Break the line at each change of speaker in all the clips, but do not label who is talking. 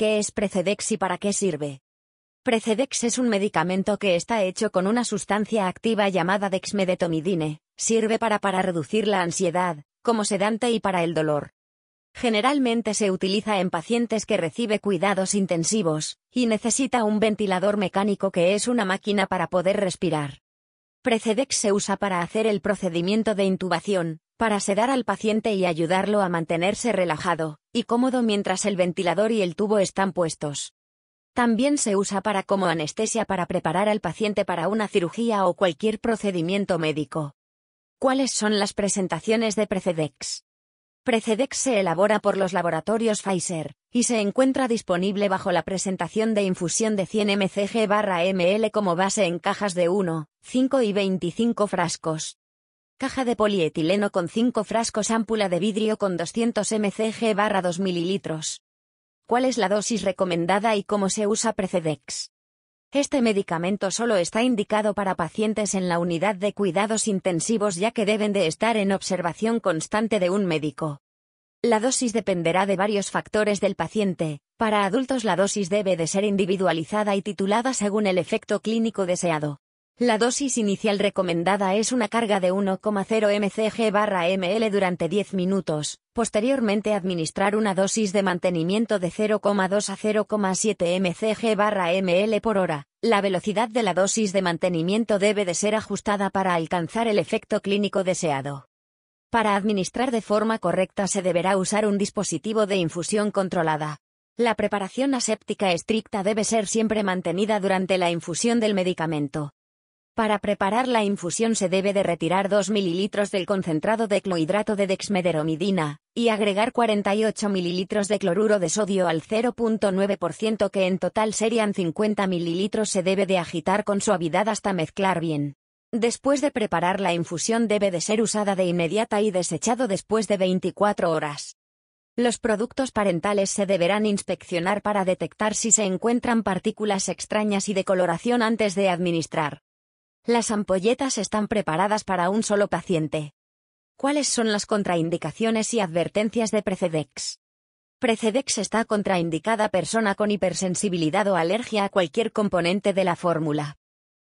¿Qué es Precedex y para qué sirve? Precedex es un medicamento que está hecho con una sustancia activa llamada dexmedetomidine, sirve para, para reducir la ansiedad, como sedante y para el dolor. Generalmente se utiliza en pacientes que recibe cuidados intensivos, y necesita un ventilador mecánico que es una máquina para poder respirar. Precedex se usa para hacer el procedimiento de intubación, para sedar al paciente y ayudarlo a mantenerse relajado y cómodo mientras el ventilador y el tubo están puestos. También se usa para como anestesia para preparar al paciente para una cirugía o cualquier procedimiento médico. ¿Cuáles son las presentaciones de Precedex? Precedex se elabora por los laboratorios Pfizer y se encuentra disponible bajo la presentación de infusión de 100 mcg/ml como base en cajas de 1, 5 y 25 frascos. Caja de polietileno con 5 frascos ámpula de vidrio con 200 mcg barra 2 mililitros. ¿Cuál es la dosis recomendada y cómo se usa Precedex? Este medicamento solo está indicado para pacientes en la unidad de cuidados intensivos ya que deben de estar en observación constante de un médico. La dosis dependerá de varios factores del paciente. Para adultos la dosis debe de ser individualizada y titulada según el efecto clínico deseado. La dosis inicial recomendada es una carga de 1,0 mcg ml durante 10 minutos, posteriormente administrar una dosis de mantenimiento de 0,2 a 0,7 mcg ml por hora. La velocidad de la dosis de mantenimiento debe de ser ajustada para alcanzar el efecto clínico deseado. Para administrar de forma correcta se deberá usar un dispositivo de infusión controlada. La preparación aséptica estricta debe ser siempre mantenida durante la infusión del medicamento. Para preparar la infusión se debe de retirar 2 ml del concentrado de clorhidrato de dexmederomidina, y agregar 48 ml de cloruro de sodio al 0.9% que en total serían 50 ml se debe de agitar con suavidad hasta mezclar bien. Después de preparar la infusión debe de ser usada de inmediata y desechado después de 24 horas. Los productos parentales se deberán inspeccionar para detectar si se encuentran partículas extrañas y de coloración antes de administrar. Las ampolletas están preparadas para un solo paciente. ¿Cuáles son las contraindicaciones y advertencias de Precedex? Precedex está contraindicada persona con hipersensibilidad o alergia a cualquier componente de la fórmula.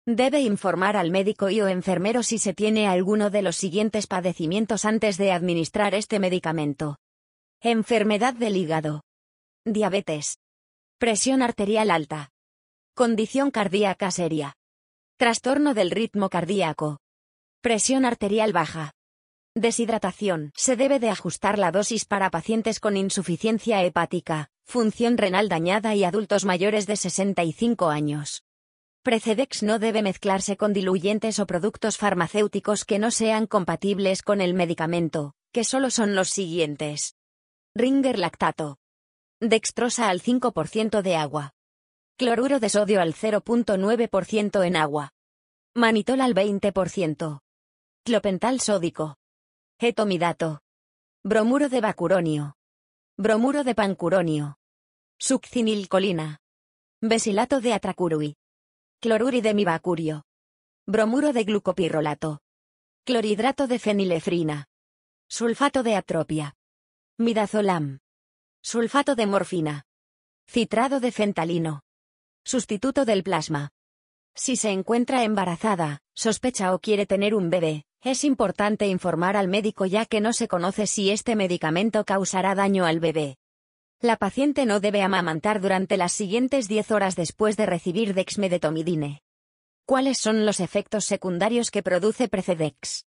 Debe informar al médico y o enfermero si se tiene alguno de los siguientes padecimientos antes de administrar este medicamento. Enfermedad del hígado. Diabetes. Presión arterial alta. Condición cardíaca seria. Trastorno del ritmo cardíaco. Presión arterial baja. Deshidratación. Se debe de ajustar la dosis para pacientes con insuficiencia hepática, función renal dañada y adultos mayores de 65 años. Precedex no debe mezclarse con diluyentes o productos farmacéuticos que no sean compatibles con el medicamento, que solo son los siguientes. Ringer lactato. Dextrosa al 5% de agua. Cloruro de sodio al 0.9% en agua. Manitol al 20%. Clopental sódico. Etomidato. Bromuro de bacuronio. Bromuro de pancuronio. Succinilcolina. Besilato de atracurui. Cloruri de mibacurio. Bromuro de glucopirrolato. Clorhidrato de fenilefrina. Sulfato de atropia. Midazolam. Sulfato de morfina. Citrado de fentalino. Sustituto del plasma. Si se encuentra embarazada, sospecha o quiere tener un bebé, es importante informar al médico ya que no se conoce si este medicamento causará daño al bebé. La paciente no debe amamantar durante las siguientes 10 horas después de recibir dexmedetomidine. ¿Cuáles son los efectos secundarios que produce Precedex?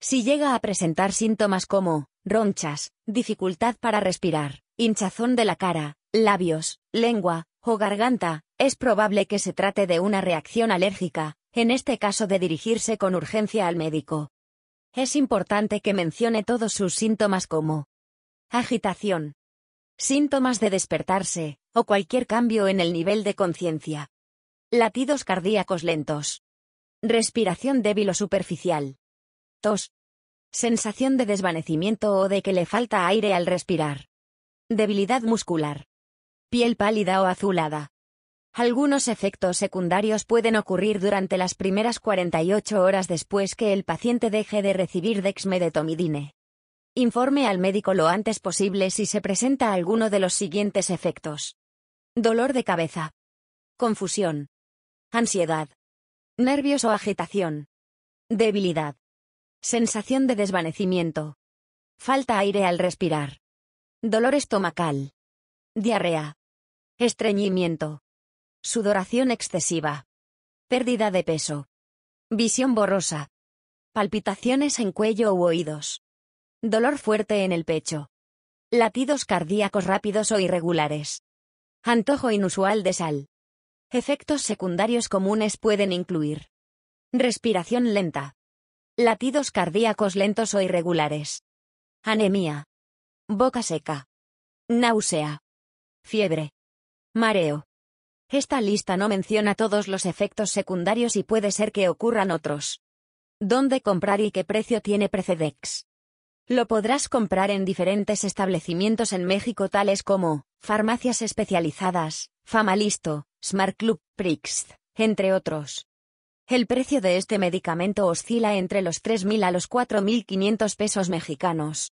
Si llega a presentar síntomas como ronchas, dificultad para respirar, hinchazón de la cara, labios, lengua o garganta, es probable que se trate de una reacción alérgica, en este caso de dirigirse con urgencia al médico. Es importante que mencione todos sus síntomas como agitación, síntomas de despertarse, o cualquier cambio en el nivel de conciencia, latidos cardíacos lentos, respiración débil o superficial, tos, sensación de desvanecimiento o de que le falta aire al respirar, debilidad muscular, piel pálida o azulada, algunos efectos secundarios pueden ocurrir durante las primeras 48 horas después que el paciente deje de recibir dexmedetomidine. Informe al médico lo antes posible si se presenta alguno de los siguientes efectos. Dolor de cabeza. Confusión. Ansiedad. Nervios o agitación. Debilidad. Sensación de desvanecimiento. Falta aire al respirar. Dolor estomacal. Diarrea. Estreñimiento. Sudoración excesiva. Pérdida de peso. Visión borrosa. Palpitaciones en cuello u oídos. Dolor fuerte en el pecho. Latidos cardíacos rápidos o irregulares. Antojo inusual de sal. Efectos secundarios comunes pueden incluir. Respiración lenta. Latidos cardíacos lentos o irregulares. Anemia. Boca seca. Náusea. Fiebre. Mareo. Esta lista no menciona todos los efectos secundarios y puede ser que ocurran otros. ¿Dónde comprar y qué precio tiene Precedex? Lo podrás comprar en diferentes establecimientos en México tales como farmacias especializadas, Fama Listo, Smart Club, Prix, entre otros. El precio de este medicamento oscila entre los 3.000 a los 4.500 pesos mexicanos.